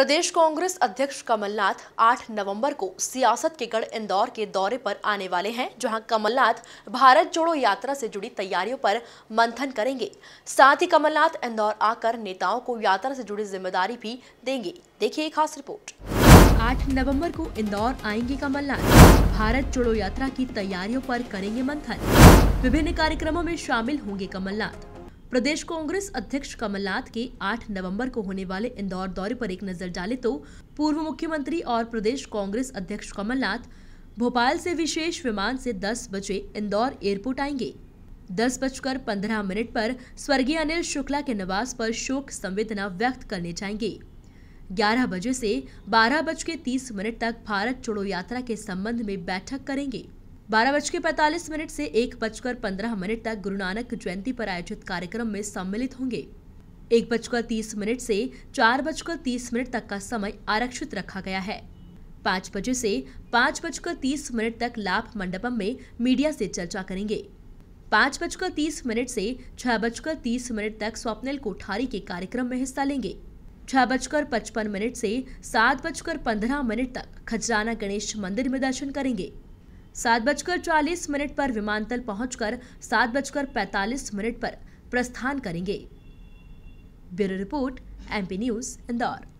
प्रदेश कांग्रेस अध्यक्ष कमलनाथ 8 नवंबर को सियासत के गढ़ इंदौर के दौरे पर आने वाले हैं जहां कमलनाथ भारत जोड़ो यात्रा से जुड़ी तैयारियों पर मंथन करेंगे साथ ही कमलनाथ इंदौर आकर नेताओं को यात्रा से जुड़ी जिम्मेदारी भी देंगे देखिए खास रिपोर्ट 8 नवंबर को इंदौर आएंगे कमलनाथ भारत जोड़ो यात्रा की तैयारियों आरोप करेंगे मंथन विभिन्न कार्यक्रमों में शामिल होंगे कमलनाथ प्रदेश कांग्रेस अध्यक्ष कमलनाथ के 8 नवंबर को होने वाले इंदौर दौरे पर एक नजर डाले तो पूर्व मुख्यमंत्री और प्रदेश कांग्रेस अध्यक्ष कमलनाथ भोपाल से विशेष विमान से 10 बजे इंदौर एयरपोर्ट आएंगे दस बजकर पंद्रह मिनट पर स्वर्गीय अनिल शुक्ला के निवास पर शोक संवेदना व्यक्त करने जाएंगे ग्यारह बजे से बारह बज के तीस मिनट तक भारत छोड़ो यात्रा के संबंध में बैठक करेंगे बारह बज के पैंतालीस मिनट से एक बजकर पंद्रह मिनट तक गुरु नानक जयंती पर आयोजित कार्यक्रम में सम्मिलित होंगे एक बजकर तीस मिनट से चार बजकर तीस मिनट तक का समय आरक्षित रखा गया है पाँच बजे से पाँच बजकर तीस मिनट तक लाभ मंडपम में मीडिया से चर्चा करेंगे पाँच बजकर तीस मिनट से छह बजकर तीस मिनट तक स्वप्निल कोठारी के कार्यक्रम में हिस्सा लेंगे छह बजकर पचपन मिनट से सात बजकर पंद्रह मिनट तक खजराना गणेश मंदिर में दर्शन करेंगे सात बजकर चालीस मिनट पर विमानतल पहुंचकर सात बजकर पैंतालीस मिनट पर प्रस्थान करेंगे bureau report MP news Indore